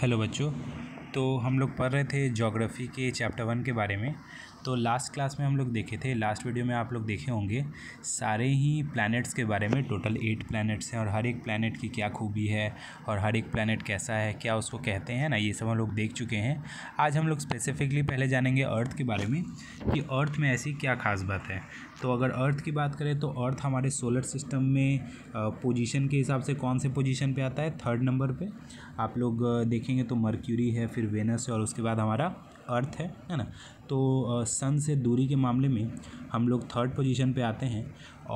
hello बच्चों तो हम लोग पढ़ रहे थे जोग्राफ़ी के चैप्टर वन के बारे में तो लास्ट क्लास में हम लोग देखे थे लास्ट वीडियो में आप लोग देखे होंगे सारे ही प्लैनेट्स के बारे में टोटल एट प्लैनेट्स हैं और हर एक प्लैनेट की क्या खूबी है और हर एक प्लैनेट कैसा है क्या उसको कहते हैं ना ये सब हम लोग देख चुके हैं आज हम लोग स्पेसिफिकली पहले जानेंगे अर्थ के बारे में कि अर्थ में ऐसी क्या खास बात है तो अगर अर्थ की बात करें तो अर्थ हमारे सोलर सिस्टम में पोजिशन के हिसाब से कौन से पोजिशन पर आता है थर्ड नंबर पर आप लोग देखेंगे तो मर्क्यूरी है फिर वेनस है और उसके बाद हमारा अर्थ है है ना तो सन से दूरी के मामले में हम लोग थर्ड पोजीशन पे आते हैं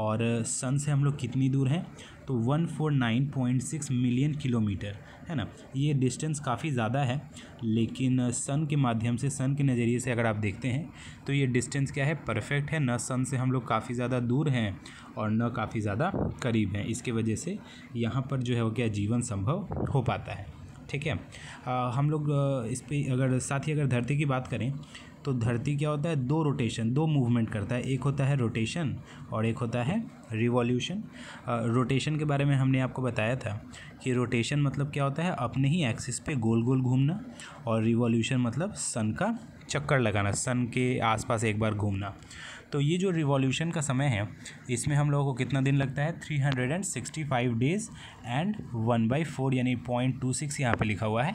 और सन से हम लोग कितनी दूर हैं तो one four nine point six million kilometer है ना ये डिस्टेंस काफ़ी ज़्यादा है लेकिन सन के माध्यम से सन के नज़रिए से अगर आप देखते हैं तो ये डिस्टेंस क्या है परफेक्ट है न सन से हम लोग काफ़ी ज़्यादा दूर हैं और न काफ़ी ज़्यादा करीब हैं इसके वजह से यहाँ पर जो है वो क्या जीवन संभव हो पाता है ठीक है हम लोग इस पर अगर साथ ही अगर धरती की बात करें तो धरती क्या होता है दो रोटेशन दो मूवमेंट करता है एक होता है रोटेशन और एक होता है रिवॉल्यूशन रोटेशन के बारे में हमने आपको बताया था कि रोटेशन मतलब क्या होता है अपने ही एक्सिस पे गोल गोल घूमना और रिवॉल्यूशन मतलब सन का चक्कर लगाना सन के आसपास एक बार घूमना तो ये जो रिवॉल्यूशन का समय है इसमें हम लोगों को कितना दिन लगता है three hundred and sixty five days and one by four यानी पॉइंट टू सिक्स यहाँ पर लिखा हुआ है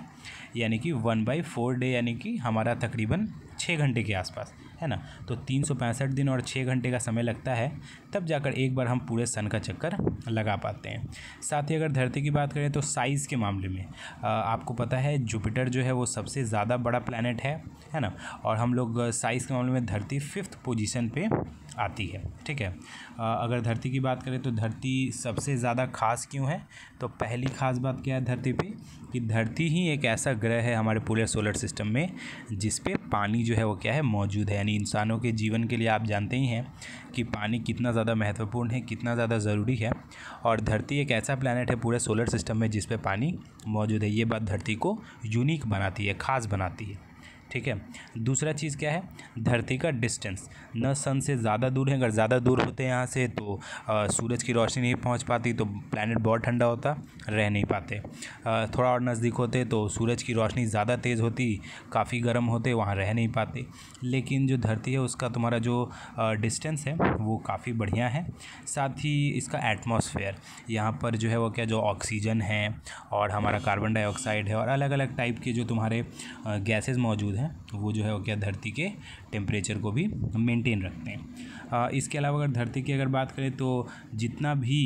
यानी कि वन बाई फोर डे यानी कि हमारा तकरीबन छः घंटे के आसपास है ना तो तीन दिन और छः घंटे का समय लगता है तब जाकर एक बार हम पूरे सन का चक्कर लगा पाते हैं साथ ही अगर धरती की बात करें तो साइज़ के मामले में आपको पता है जुपिटर जो है वो सबसे ज़्यादा बड़ा प्लानट है है ना और हम लोग साइज़ के मामले में धरती फिफ्थ पोजीशन पे आती है ठीक है अगर धरती की बात करें तो धरती सबसे ज़्यादा खास क्यों है तो पहली खास बात क्या है धरती पे कि धरती ही एक ऐसा ग्रह है हमारे पूरे सोलर सिस्टम में जिस पे पानी जो है वो क्या है मौजूद है यानी इंसानों के जीवन के लिए आप जानते ही हैं कि पानी कितना ज़्यादा महत्वपूर्ण है कितना ज़्यादा ज़रूरी है और धरती एक ऐसा प्लानट है पूरे सोलर सिस्टम में जिस पर पानी मौजूद है ये बात धरती को यूनिक बनाती है ख़ास बनाती है ठीक है दूसरा चीज़ क्या है धरती का डिस्टेंस न सन से ज़्यादा दूर है अगर ज़्यादा दूर होते हैं यहाँ से तो आ, सूरज की रोशनी नहीं पहुँच पाती तो प्लानट बहुत ठंडा होता रह नहीं पाते आ, थोड़ा और नज़दीक होते तो सूरज की रोशनी ज़्यादा तेज़ होती काफ़ी गर्म होते वहाँ रह नहीं पाते लेकिन जो धरती है उसका तुम्हारा जो डिस्टेंस है वो काफ़ी बढ़िया है साथ ही इसका एटमॉस्फेयर यहाँ पर जो है वो क्या जो ऑक्सीजन है और हमारा कार्बन डाइऑक्साइड है और अलग अलग टाइप के जो तुम्हारे गैसेज मौजूद हैं वो जो है वो क्या धरती के टेम्परेचर को भी मेंटेन रखते हैं आ, इसके अलावा अगर धरती की अगर बात करें तो जितना भी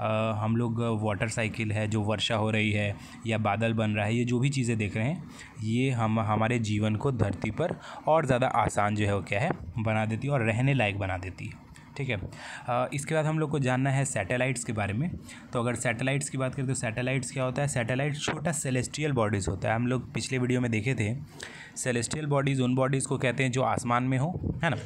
आ, हम लोग वाटर साइकिल है जो वर्षा हो रही है या बादल बन रहा है ये जो भी चीज़ें देख रहे हैं ये हम हमारे जीवन को धरती पर और ज़्यादा आसान जो है वो क्या है बना देती है और रहने लायक बना देती है ठीक है इसके बाद हम लोग को जानना है सैटेलाइट्स के बारे में तो अगर सैटेलाइट्स की बात करें तो सैटेलाइट्स क्या होता है सैटेलाइट छोटा सेलेस्टियल बॉडीज़ होता है हम लोग पिछले वीडियो में देखे थे सेलेस्टियल बॉडीज़ उन बॉडीज़ को कहते हैं जो आसमान में हो है ना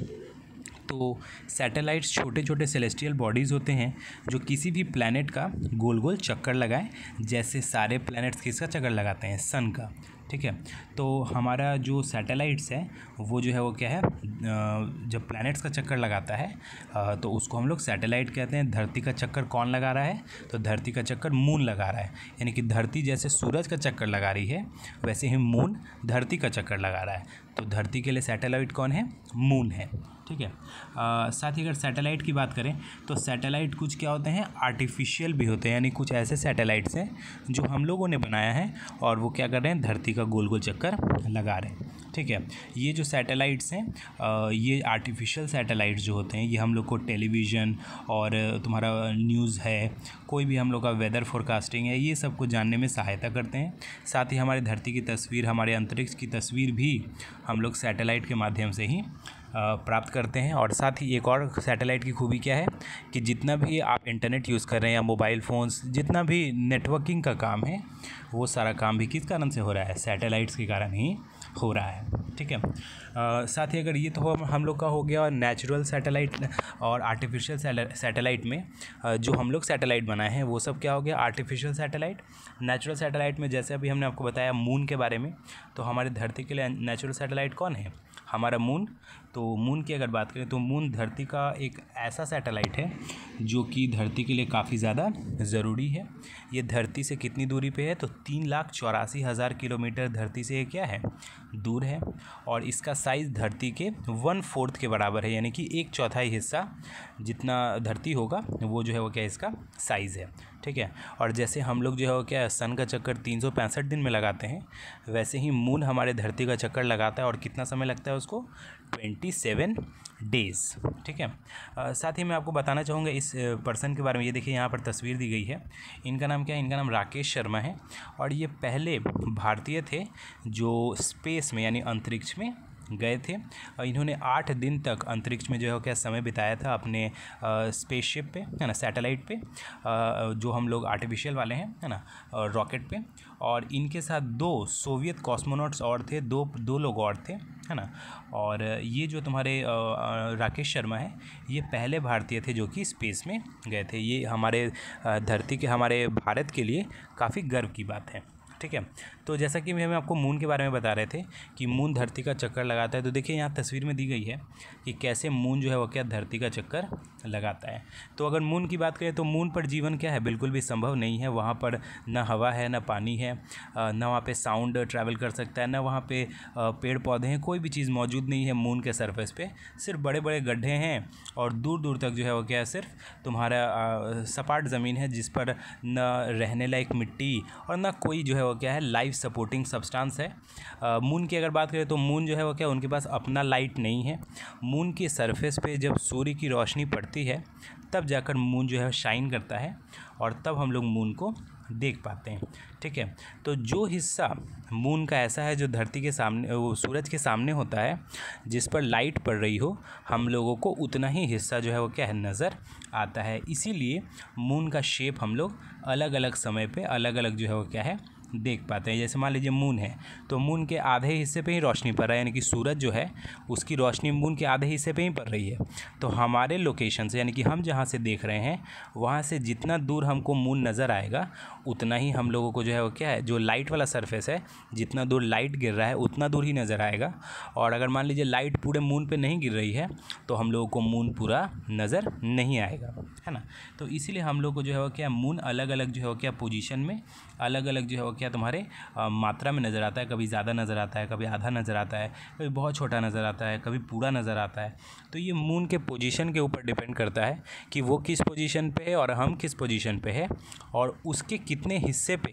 तो सैटेलाइट्स छोटे छोटे सेलेस्टियल बॉडीज़ होते हैं जो किसी भी प्लानट का गोल गोल चक्कर लगाएं जैसे सारे प्लानट्स किसका चक्कर लगाते हैं सन का ठीक है तो हमारा जो सैटेलाइट्स है वो जो है वो क्या है जब प्लैनेट्स का चक्कर लगाता है तो उसको हम लोग सैटेलाइट कहते हैं धरती का चक्कर कौन लगा रहा है तो धरती का चक्कर मून लगा रहा है यानी कि धरती जैसे सूरज का चक्कर लगा रही है वैसे ही मून धरती का चक्कर लगा रहा है तो धरती के लिए सैटेलाइट कौन है मून है ठीक है साथ ही अगर सैटेलाइट की बात करें तो सैटेलाइट कुछ क्या होते हैं आर्टिफिशियल भी होते हैं यानी कुछ ऐसे सैटेलाइट्स हैं जो हम लोगों ने बनाया है और वो क्या कर रहे हैं धरती का गोल गोल चक्कर लगा रहे हैं ठीक है ये जो सैटेलाइट्स हैं ये आर्टिफिशियल सैटेलाइट्स जो होते हैं ये हम लोग को टेलीविज़न और तुम्हारा न्यूज़ है कोई भी हम लोग का वेदर फोरकास्टिंग है ये सब को जानने में सहायता करते हैं साथ ही हमारी धरती की तस्वीर हमारे अंतरिक्ष की तस्वीर भी हम लोग सैटेलाइट के माध्यम से ही प्राप्त करते हैं और साथ ही एक और सैटेलाइट की खूबी क्या है कि जितना भी आप इंटरनेट यूज़ कर रहे हैं या मोबाइल फ़ोन्स जितना भी नेटवर्किंग का काम है वो सारा काम भी किस कारण से हो रहा है सैटेलाइट्स के कारण ही हो रहा है ठीक है साथ ही अगर ये तो हम लोग का हो गया नेचुरल सैटेलाइट और आर्टिफिशियल सैटेलाइट में जो हम लोग सैटेलाइट बनाए हैं वो सब क्या हो गया आर्टिफिशियल सैटेलाइट नेचुरल सैटेलाइट में जैसे अभी हमने आपको बताया मून के बारे में तो हमारे धरती के लिए नेचुरल सैटेलाइट कौन है हमारा मून तो मून की अगर बात करें तो मून धरती का एक ऐसा सैटेलाइट है जो कि धरती के लिए काफ़ी ज़्यादा ज़रूरी है ये धरती से कितनी दूरी पे है तो तीन लाख चौरासी हज़ार किलोमीटर धरती से क्या है दूर है और इसका साइज़ धरती के वन फोर्थ के बराबर है यानी कि एक चौथाई हिस्सा जितना धरती होगा वो जो है वो क्या इसका साइज़ है ठीक है और जैसे हम लोग जो है क्या सन का चक्कर तीन सौ पैंसठ दिन में लगाते हैं वैसे ही मून हमारे धरती का चक्कर लगाता है और कितना समय लगता है उसको ट्वेंटी सेवन डेज़ ठीक है साथ ही मैं आपको बताना चाहूँगा इस पर्सन के बारे में ये देखिए यहाँ पर तस्वीर दी गई है इनका नाम क्या है इनका नाम राकेश शर्मा है और ये पहले भारतीय थे जो स्पेस में यानी अंतरिक्ष में गए थे और इन्होंने आठ दिन तक अंतरिक्ष में जो है क्या समय बिताया था अपने स्पेसशिप पे है ना सैटेलाइट पे जो हम लोग आर्टिफिशियल वाले हैं है ना रॉकेट पे और इनके साथ दो सोवियत कॉस्मोनॉट्स और थे दो दो लोग और थे है ना और ये जो तुम्हारे राकेश शर्मा है ये पहले भारतीय थे जो कि स्पेस में गए थे ये हमारे धरती के हमारे भारत के लिए काफ़ी गर्व की बात है ठीक है तो जैसा कि हम आपको मून के बारे में बता रहे थे कि मून धरती का चक्कर लगाता है तो देखिए यहाँ तस्वीर में दी गई है कि कैसे मून जो है वो क्या धरती का चक्कर लगाता है तो अगर मून की बात करें तो मून पर जीवन क्या है बिल्कुल भी संभव नहीं है वहाँ पर ना हवा है ना पानी है ना वहाँ पर साउंड ट्रैवल कर सकता है ना वहाँ पे पेड़ पौधे हैं कोई भी चीज़ मौजूद नहीं है मून के सर्फेस पे सिर्फ बड़े बड़े गड्ढे हैं और दूर दूर तक जो है वो क्या है सिर्फ तुम्हारा सपाट ज़मीन है जिस पर न रहने लायक मिट्टी और ना कोई जो है वो क्या है लाइफ सपोर्टिंग सब्सटेंस है मून की अगर बात करें तो मून जो है वो क्या उनके पास अपना लाइट नहीं है मून के सरफेस पे जब सूर्य की रोशनी पड़ती है तब जाकर मून जो है शाइन करता है और तब हम लोग मून को देख पाते हैं ठीक है तो जो हिस्सा मून का ऐसा है जो धरती के सामने वो सूरज के सामने होता है जिस पर लाइट पड़ रही हो हम लोगों को उतना ही हिस्सा जो है वो क्या है नज़र आता है इसीलिए मून का शेप हम लोग अलग अलग समय पे अलग अलग जो है वो क्या है देख पाते हैं जैसे मान लीजिए मून है तो मून के आधे हिस्से पे ही रोशनी पड़ रहा है यानी कि सूरज जो है उसकी रोशनी मून के आधे हिस्से पे ही पड़ रही है तो हमारे लोकेशन से यानी कि हम जहाँ से देख रहे हैं वहाँ से जितना दूर हमको मून नज़र आएगा उतना ही हम लोगों को जो है वो क्या है जो लाइट वाला सरफेस है जितना दूर लाइट गिर रहा है उतना दूर ही नज़र आएगा और अगर मान लीजिए लाइट पूरे मून पर नहीं गिर रही है तो हम लोगों को मून पूरा नज़र नहीं आएगा है ना तो इसीलिए हम लोग को जो है वो क्या मून अलग अलग जो है वो क्या पोजिशन में अलग अलग जो है वो क्या तुम्हारे मात्रा में नज़र आता है कभी ज़्यादा नज़र आता है कभी आधा नज़र आता है कभी बहुत छोटा नज़र आता है कभी पूरा नज़र आता है तो ये मून के पोजीशन के ऊपर डिपेंड करता है कि वो किस पोजीशन पे है और हम किस पोजीशन पे है और उसके कितने हिस्से पे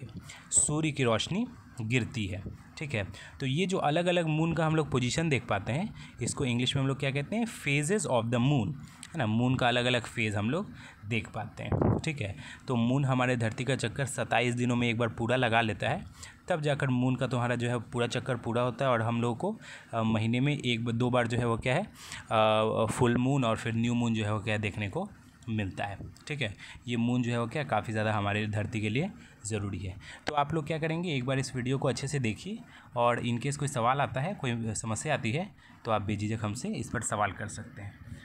सूर्य की रोशनी गिरती है ठीक है तो ये जो अलग अलग मून का हम लोग पोजीशन देख पाते हैं इसको इंग्लिश में हम लोग क्या कहते हैं फेजेस ऑफ द मून है ना मून का अलग अलग फेज़ हम लोग देख पाते हैं ठीक है तो मून हमारे धरती का चक्कर सत्ताईस दिनों में एक बार पूरा लगा लेता है तब जाकर मून का तुम्हारा जो है पूरा चक्कर पूरा होता है और हम लोगों को महीने में एक दो बार जो है वो क्या है आ, फुल मून और फिर न्यू मून जो है वो क्या है देखने को मिलता है ठीक है ये मून जो है वो क्या काफ़ी ज़्यादा हमारे धरती के लिए ज़रूरी है तो आप लोग क्या करेंगे एक बार इस वीडियो को अच्छे से देखिए और इनकेस कोई सवाल आता है कोई समस्या आती है तो आप बेझिझक हमसे इस पर सवाल कर सकते हैं